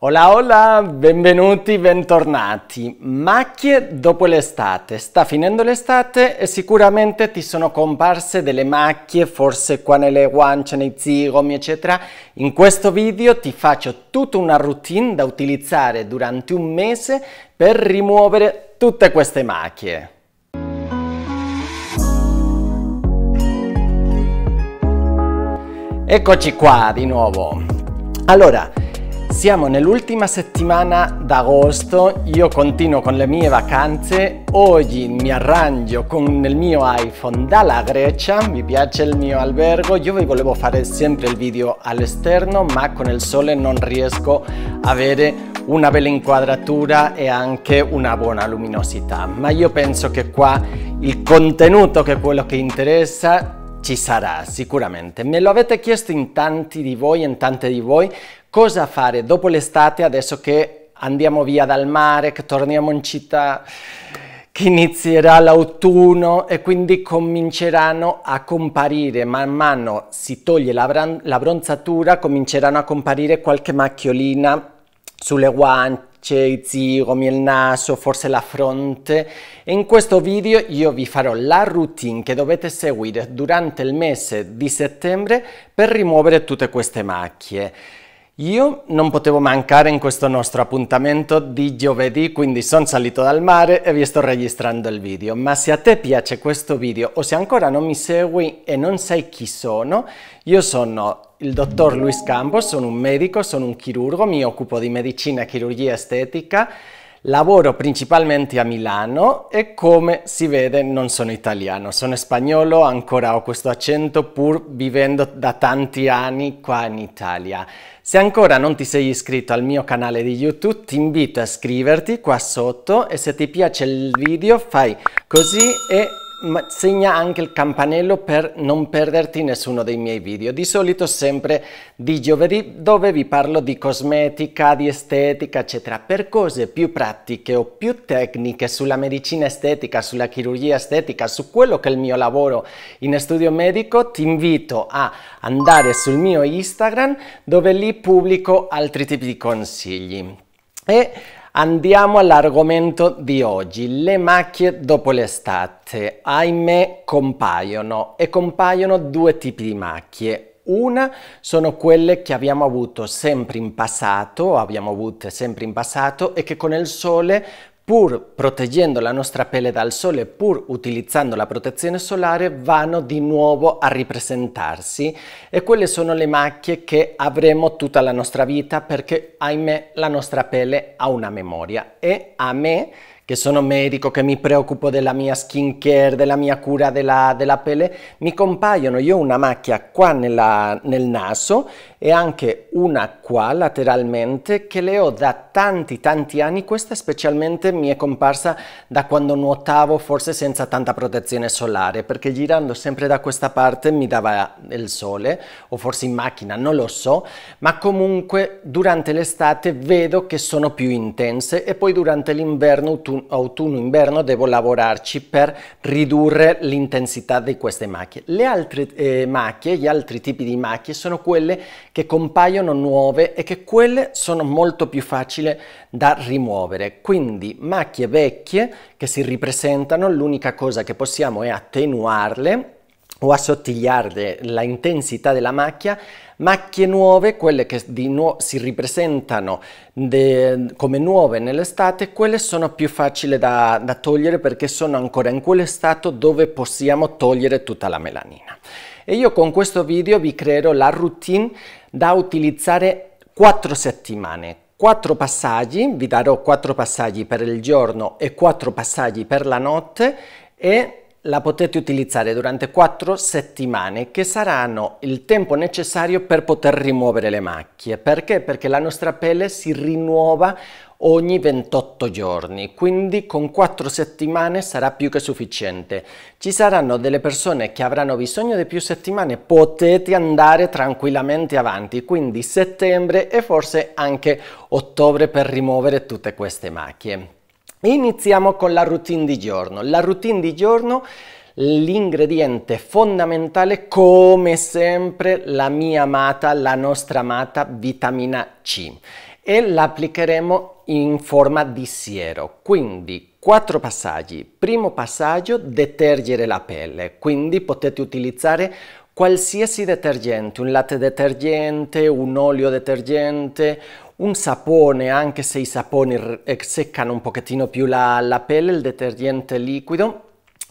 Hola, hola, benvenuti, bentornati. Macchie dopo l'estate. Sta finendo l'estate e sicuramente ti sono comparse delle macchie, forse qua nelle guance, nei zigomi, eccetera. In questo video ti faccio tutta una routine da utilizzare durante un mese per rimuovere tutte queste macchie. Eccoci qua di nuovo. Allora, siamo nell'ultima settimana d'agosto, io continuo con le mie vacanze, oggi mi arrangio con il mio iPhone dalla Grecia, mi piace il mio albergo, io vi volevo fare sempre il video all'esterno ma con il sole non riesco a avere una bella inquadratura e anche una buona luminosità, ma io penso che qua il contenuto che è quello che interessa ci sarà sicuramente. Me lo avete chiesto in tanti di voi, in tante di voi, cosa fare dopo l'estate adesso che andiamo via dal mare, che torniamo in città, che inizierà l'autunno e quindi cominceranno a comparire man mano si toglie la, bronzatura, cominceranno a comparire qualche macchiolina sulle guance i zigomi, il naso, forse la fronte. In questo video io vi farò la routine che dovete seguire durante il mese di settembre per rimuovere tutte queste macchie. Io non potevo mancare in questo nostro appuntamento di giovedì, quindi sono salito dal mare e vi sto registrando il video. Ma se a te piace questo video o se ancora non mi segui e non sai chi sono, io sono il dottor Luis Campos, sono un medico, sono un chirurgo, mi occupo di medicina e chirurgia estetica Lavoro principalmente a Milano e come si vede non sono italiano, sono spagnolo, ancora ho questo accento pur vivendo da tanti anni qua in Italia. Se ancora non ti sei iscritto al mio canale di YouTube ti invito a iscriverti qua sotto e se ti piace il video fai così e ma segna anche il campanello per non perderti nessuno dei miei video, di solito sempre di giovedì dove vi parlo di cosmetica, di estetica eccetera, per cose più pratiche o più tecniche sulla medicina estetica, sulla chirurgia estetica, su quello che è il mio lavoro in studio medico ti invito a andare sul mio Instagram dove lì pubblico altri tipi di consigli. E Andiamo all'argomento di oggi, le macchie dopo l'estate. Ahimè compaiono e compaiono due tipi di macchie. Una sono quelle che abbiamo avuto sempre in passato, abbiamo avute sempre in passato e che con il sole pur proteggendo la nostra pelle dal sole, pur utilizzando la protezione solare, vanno di nuovo a ripresentarsi e quelle sono le macchie che avremo tutta la nostra vita perché, ahimè, la nostra pelle ha una memoria e a me che sono medico, che mi preoccupo della mia skin care, della mia cura della, della pelle, mi compaiono, io ho una macchia qua nella, nel naso e anche una qua lateralmente che le ho da tanti tanti anni, questa specialmente mi è comparsa da quando nuotavo forse senza tanta protezione solare perché girando sempre da questa parte mi dava il sole o forse in macchina, non lo so, ma comunque durante l'estate vedo che sono più intense e poi durante l'inverno, autunno-inverno devo lavorarci per ridurre l'intensità di queste macchie. Le altre eh, macchie, gli altri tipi di macchie sono quelle che compaiono nuove e che quelle sono molto più facili da rimuovere. Quindi macchie vecchie che si ripresentano, l'unica cosa che possiamo è attenuarle o assottigliarle la intensità della macchia, macchie nuove, quelle che di nuovo si ripresentano de, come nuove nell'estate, quelle sono più facili da, da togliere perché sono ancora in quello stato dove possiamo togliere tutta la melanina e io con questo video vi creerò la routine da utilizzare 4 settimane. 4 passaggi, vi darò 4 passaggi per il giorno e 4 passaggi per la notte e la potete utilizzare durante 4 settimane che saranno il tempo necessario per poter rimuovere le macchie. Perché? Perché la nostra pelle si rinnuova ogni 28 giorni, quindi con 4 settimane sarà più che sufficiente. Ci saranno delle persone che avranno bisogno di più settimane, potete andare tranquillamente avanti, quindi settembre e forse anche ottobre per rimuovere tutte queste macchie. Iniziamo con la routine di giorno. La routine di giorno l'ingrediente fondamentale, come sempre, la mia amata, la nostra amata vitamina C e la applicheremo in forma di siero. Quindi quattro passaggi. Primo passaggio, detergere la pelle, quindi potete utilizzare qualsiasi detergente, un latte detergente, un olio detergente, un sapone, anche se i saponi eh, seccano un pochettino più la, la pelle, il detergente liquido,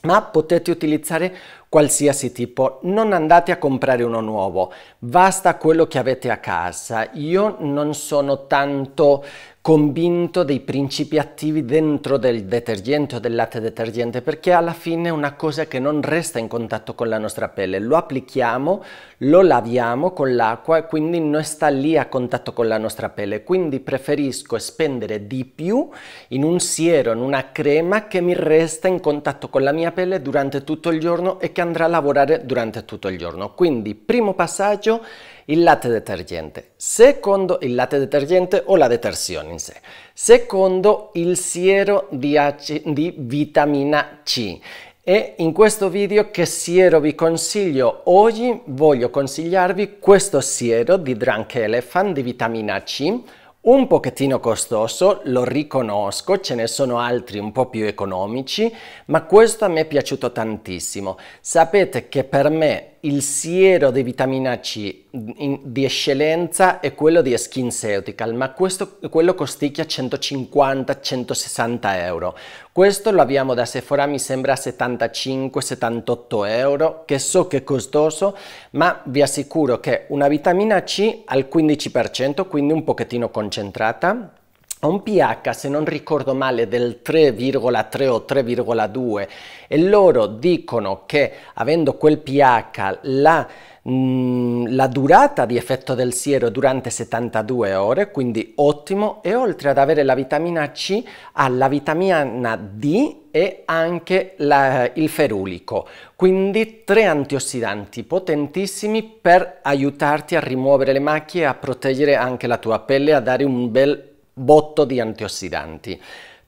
ma potete utilizzare qualsiasi tipo, non andate a comprare uno nuovo, basta quello che avete a casa. Io non sono tanto convinto dei principi attivi dentro del detergente o del latte detergente perché alla fine è una cosa che non resta in contatto con la nostra pelle, lo applichiamo, lo laviamo con l'acqua e quindi non sta lì a contatto con la nostra pelle, quindi preferisco spendere di più in un siero, in una crema che mi resta in contatto con la mia pelle durante tutto il giorno e che andrà a lavorare durante tutto il giorno. Quindi primo passaggio il latte detergente, secondo il latte detergente o la detersione statunitense. Secondo, il siero di, di vitamina C. E in questo video che siero vi consiglio oggi voglio consigliarvi questo siero di Drunk Elephant di vitamina C un pochettino costoso, lo riconosco, ce ne sono altri un po' più economici, ma questo a me è piaciuto tantissimo. Sapete che per me il siero di vitamina C in, di eccellenza è quello di SkinCeutical, ma questo, quello costicchia 150-160 euro. Questo lo abbiamo da Sephora, mi sembra 75-78 euro, che so che è costoso, ma vi assicuro che una vitamina C al 15%, quindi un pochettino concentrata, ha un pH, se non ricordo male, del 3,3 o 3,2 e loro dicono che avendo quel pH la, mh, mm, la, durata di effetto del siero è durante 72 ore, quindi ottimo, e oltre ad avere la vitamina C ha la vitamina D e anche la, il ferulico, quindi tre antiossidanti potentissimi per aiutarti a rimuovere le macchie, a proteggere anche la tua pelle, a dare un bel botto di antiossidanti.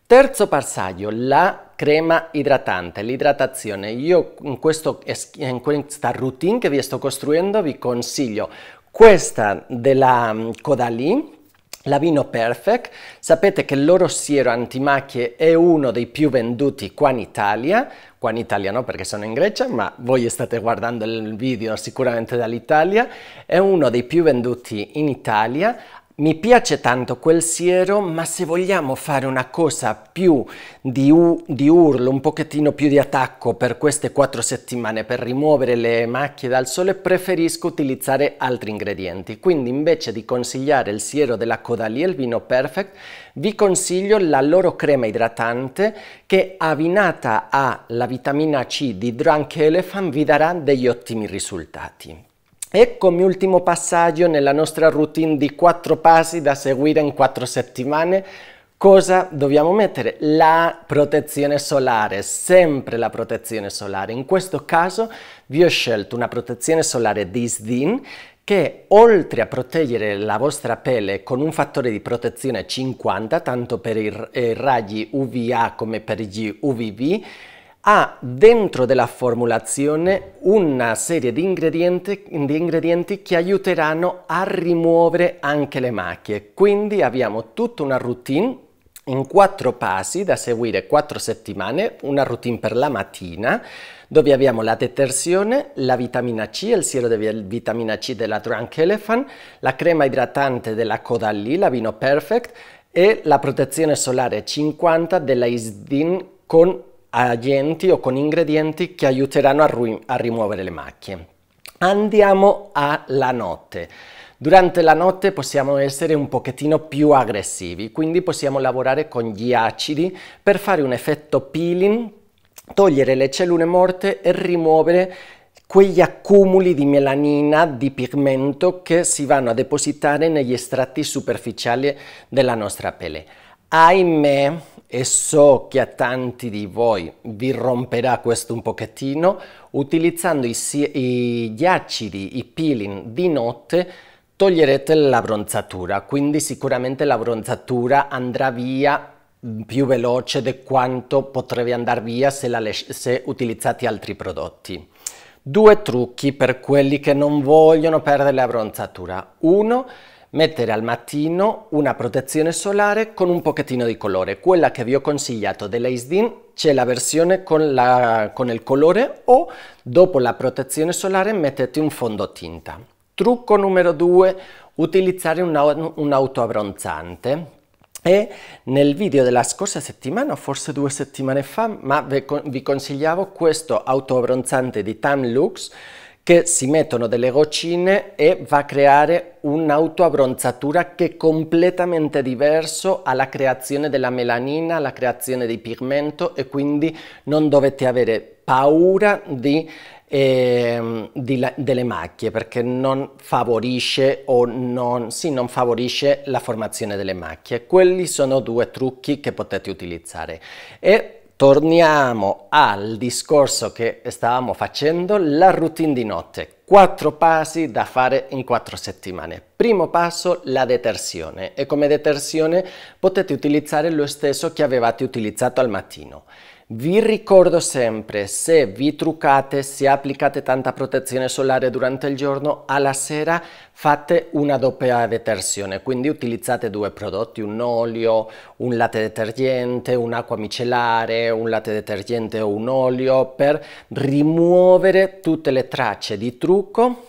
Terzo passaggio, la crema idratante, l'idratazione. Io in, questo, in questa routine che vi sto costruendo vi consiglio questa della mm, Codalì, la Vino Perfect, sapete che il loro siero antimacchie è uno dei più venduti qua in Italia, qua in Italia no perché sono in Grecia, ma voi state guardando il video sicuramente dall'Italia, è uno dei più venduti in Italia, mi piace tanto quel siero, ma se vogliamo fare una cosa più di, di, urlo, un pochettino più di attacco per queste quattro settimane per rimuovere le macchie dal sole, preferisco utilizzare altri ingredienti. Quindi invece di consigliare il siero della Codalie, il vino Perfect, vi consiglio la loro crema idratante che abbinata alla vitamina C di Drunk Elephant vi darà degli ottimi risultati. Ecco il ultimo passaggio nella nostra routine di quattro passi da seguire in quattro settimane. Cosa dobbiamo mettere? La protezione solare, sempre la protezione solare. In questo caso vi ho scelto una protezione solare di che oltre a proteggere la vostra pelle con un fattore di protezione 50, tanto per i, i eh, raggi UVA come per gli UVB, ha dentro della formulazione una serie di ingredienti, di ingredienti, che aiuteranno a rimuovere anche le macchie. Quindi abbiamo tutta una routine in quattro passi da seguire quattro settimane, una routine per la mattina, dove abbiamo la detersione, la vitamina C, il siero di vitamina C della Drunk Elephant, la crema idratante della Codalì, la Vino Perfect, e la protezione solare 50 della Isdin con agenti o con ingredienti che aiuteranno a, a rimuovere le macchie. Andiamo alla notte. Durante la notte possiamo essere un pochettino più aggressivi, quindi possiamo lavorare con gli acidi per fare un effetto peeling, togliere le cellule morte e rimuovere quegli accumuli di melanina, di pigmento che si vanno a depositare negli strati superficiali della nostra pelle. Ahimè, e so che a tanti di voi vi romperà questo un pochettino, utilizzando i, i, gli acidi, i peeling di notte, toglierete la bronzatura, quindi sicuramente la bronzatura andrà via più veloce di quanto potrebbe andare via se, la, se utilizzate altri prodotti. Due trucchi per quelli che non vogliono perdere la bronzatura. Uno mettere al mattino una protezione solare con un pochettino di colore. Quella che vi ho consigliato dell'Aisdin c'è la versione con, la, con il colore o dopo la protezione solare mettete un fondotinta. Trucco numero due, utilizzare un, auto abbronzante e nel video della scorsa settimana, forse due settimane fa, ma vi consigliavo questo auto abbronzante di Time Lux che si mettono delle goccine e va a creare un'autoabbronzatura che è completamente diverso alla creazione della melanina, alla creazione di pigmento e quindi non dovete avere paura di, eh, di la, delle macchie perché non favorisce, o non, sì, non favorisce la formazione delle macchie. Quelli sono due trucchi che potete utilizzare. E Torniamo al discorso che stavamo facendo, la routine di notte. Quattro passi da fare in quattro settimane. Primo passo, la detersione. E come detersione potete utilizzare lo stesso che avevate utilizzato al mattino. Vi ricordo sempre, se vi truccate, se applicate tanta protezione solare durante il giorno, alla sera fate una doppia detersione, quindi utilizzate due prodotti, un olio, un latte detergente, un'acqua micellare, un latte detergente o un olio per rimuovere tutte le tracce di trucco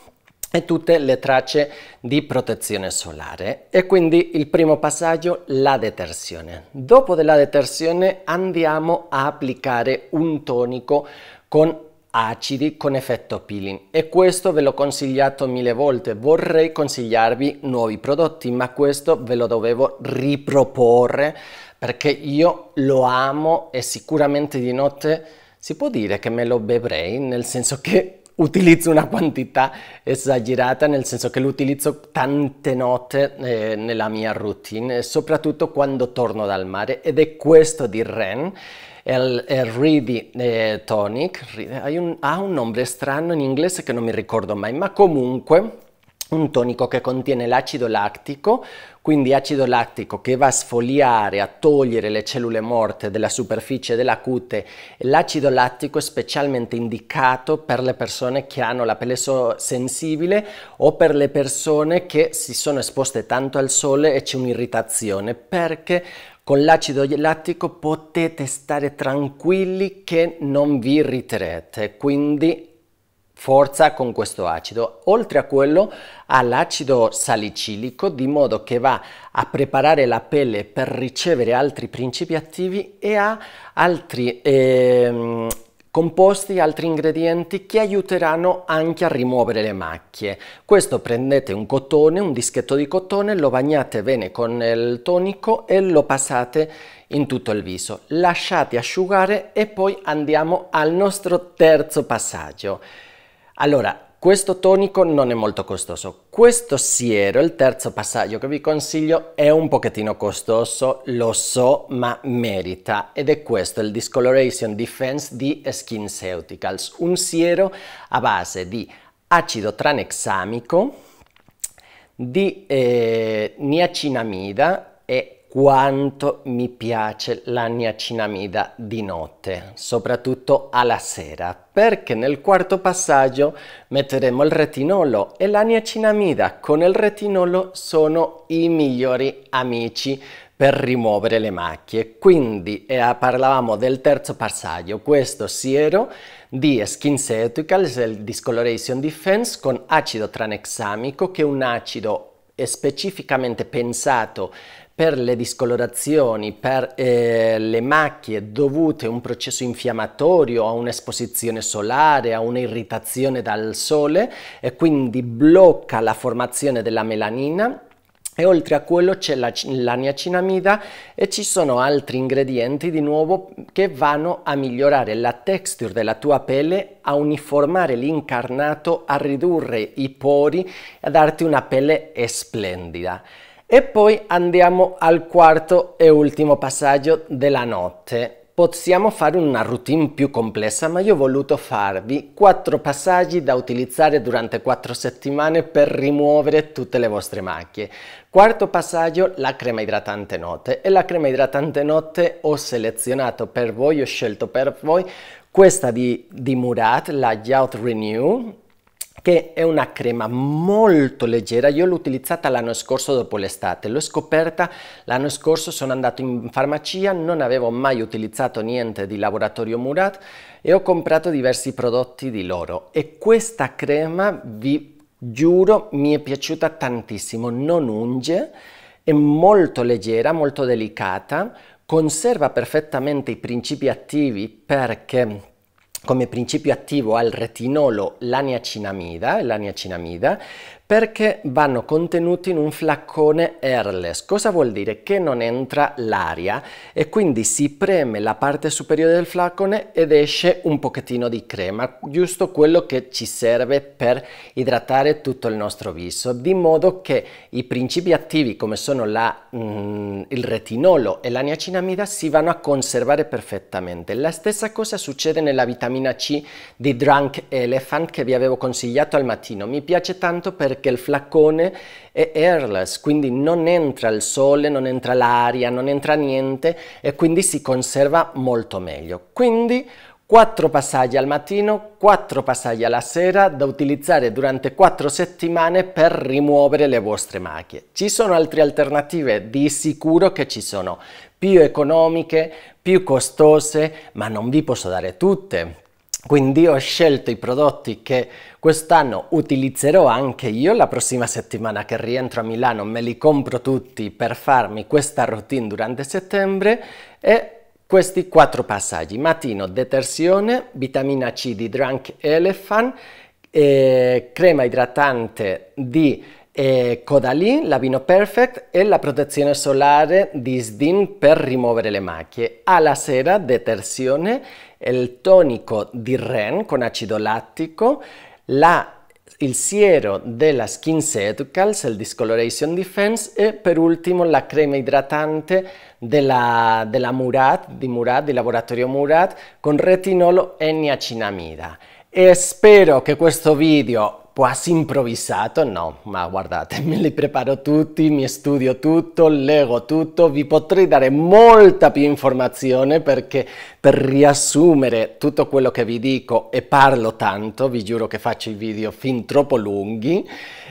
e tutte le tracce di protezione solare. E quindi il primo passaggio, la detersione. Dopo della detersione andiamo a applicare un tonico con acidi con effetto peeling e questo ve l'ho consigliato mille volte vorrei consigliarvi nuovi prodotti ma questo ve lo dovevo riproporre perché io lo amo e sicuramente di notte si può dire che me lo bevrei nel senso che utilizzo una quantità esagerata, nel senso che l'utilizzo tante note eh, nella mia routine, soprattutto quando torno dal mare ed è questo di Ren. Il, il Reedy eh, Tonic ha un, ha un nome strano in inglese che non mi ricordo mai, ma comunque un tonico che contiene l'acido lattico, quindi acido lattico che va a sfoliare, a togliere le cellule morte della superficie della cute. L'acido lattico è specialmente indicato per le persone che hanno la pelle so sensibile o per le persone che si sono esposte tanto al sole e c'è un'irritazione, perché con l'acido lattico potete stare tranquilli che non vi irriterete, quindi forza con questo acido. Oltre a quello ha l'acido salicilico di modo che va a preparare la pelle per ricevere altri principi attivi e ha altri ehm, composti, altri ingredienti che aiuteranno anche a rimuovere le macchie. Questo prendete un cotone, un dischetto di cotone, lo bagnate bene con il tonico e lo passate in tutto il viso. Lasciate asciugare e poi andiamo al nostro terzo passaggio. Allora, questo tonico non è molto costoso. Questo siero, il terzo passaggio che vi consiglio, è un pochettino costoso, lo so, ma merita. Ed è questo, il Discoloration Defense di SkinCeuticals. Un siero a base di acido tranexamico, di eh, niacinamida e quanto mi piace la niacinamida di notte, soprattutto alla sera, perché nel quarto passaggio metteremo il retinolo e la niacinamida con il retinolo sono i migliori amici per rimuovere le macchie. Quindi eh, parlavamo del terzo passaggio, questo siero di Skin SkinCeuticals, cioè il Discoloration Defense con acido tranexamico che è un acido eh, specificamente pensato per le discolorazioni, per eh, le macchie dovute a un processo infiammatorio, a un'esposizione solare, a un'irritazione dal sole e quindi blocca la formazione della melanina e oltre a quello c'è la, la niacinamida e ci sono altri ingredienti di nuovo che vanno a migliorare la texture della tua pelle, a uniformare l'incarnato, a ridurre i pori e a darti una pelle splendida. E poi andiamo al quarto e ultimo passaggio della notte. Possiamo fare una routine più complessa, ma io ho voluto farvi quattro passaggi da utilizzare durante quattro settimane per rimuovere tutte le vostre macchie. Quarto passaggio, la crema idratante notte. E la crema idratante notte ho selezionato per voi, ho scelto per voi questa di, di Murat, la Youth Renew, che è una crema molto leggera, io l'ho utilizzata l'anno scorso dopo l'estate, l'ho scoperta l'anno scorso, sono andato in farmacia, non avevo mai utilizzato niente di laboratorio Murat e ho comprato diversi prodotti di loro e questa crema vi giuro mi è piaciuta tantissimo, non unge, è molto leggera, molto delicata, conserva perfettamente i principi attivi perché come principio attivo al retinolo l'aniacinamida, l'aniacinamida perché vanno contenuti in un flaccone airless. Cosa vuol dire? Che non entra l'aria e quindi si preme la parte superiore del flaccone ed esce un pochettino di crema, giusto quello che ci serve per idratare tutto il nostro viso, di modo che i principi attivi come sono la, mm, il retinolo e la niacinamida si vanno a conservare perfettamente. La stessa cosa succede nella vitamina C di Drunk Elephant che vi avevo consigliato al mattino. Mi piace tanto perché perché il flaccone è airless, quindi non entra il sole, non entra l'aria, non entra niente e quindi si conserva molto meglio. Quindi 4 passaggi al mattino, 4 passaggi alla sera da utilizzare durante 4 settimane per rimuovere le vostre macchie. Ci sono altre alternative? Di sicuro che ci sono, più economiche, più costose, ma non vi posso dare tutte quindi ho scelto i prodotti che quest'anno utilizzerò anche io la prossima settimana che rientro a Milano me li compro tutti per farmi questa routine durante settembre e questi quattro passaggi mattino detersione vitamina C di Drunk Elephant eh, crema idratante di eh, Codalin, la Vino Perfect e la protezione solare di Sdin per rimuovere le macchie. Alla sera detersione il tonico di REN con acido lattico, la il siero della Skin Seducals, il Discoloration Defense e per ultimo la crema idratante della, della Murat, di Murat, di laboratorio Murat con retinolo e niacinamida. E spero che questo video quasi improvvisato, no, ma guardate, me li preparo tutti, mi studio tutto, leggo tutto, vi potrei dare molta più informazione perché per riassumere tutto quello che vi dico e parlo tanto, vi giuro che faccio i video fin troppo lunghi,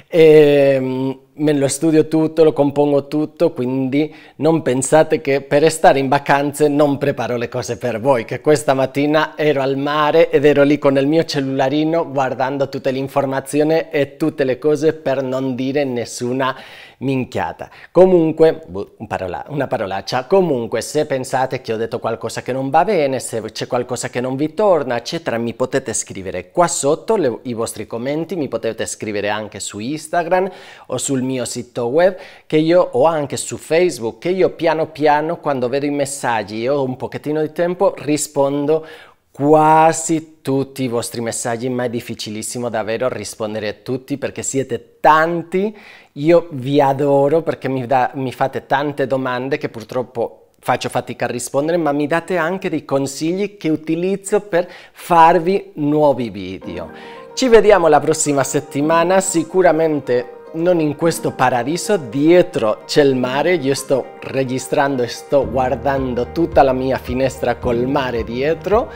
e, ehm, me lo studio tutto, lo compongo tutto, quindi non pensate che per stare in vacanze non preparo le cose per voi, che questa mattina ero al mare ed ero lì con il mio cellularino guardando tutte le informazioni e tutte le cose per non dire nessuna minchiata. Comunque, boh, una parolaccia, comunque se pensate che ho detto qualcosa che non va bene, se c'è qualcosa che non vi torna, eccetera, mi potete scrivere qua sotto le, i vostri commenti, mi potete scrivere anche su Instagram o sul mio sito web che io ho anche su Facebook che io piano piano quando vedo i messaggi e ho un pochettino di tempo rispondo quasi tutti i vostri messaggi, ma è difficilissimo davvero rispondere a tutti perché siete tanti. Io vi adoro perché mi, da, mi fate tante domande che purtroppo faccio fatica a rispondere, ma mi date anche dei consigli che utilizzo per farvi nuovi video. Ci vediamo la prossima settimana, sicuramente non in questo paradiso, dietro c'è il mare, io sto registrando e sto guardando tutta la mia finestra col mare dietro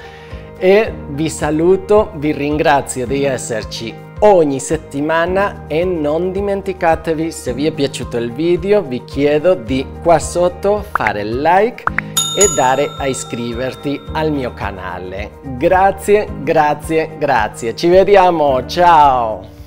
e vi saluto, vi ringrazio di esserci ogni settimana e non dimenticatevi se vi è piaciuto il video vi chiedo di qua sotto fare like e dare a iscriverti al mio canale grazie grazie grazie ci vediamo ciao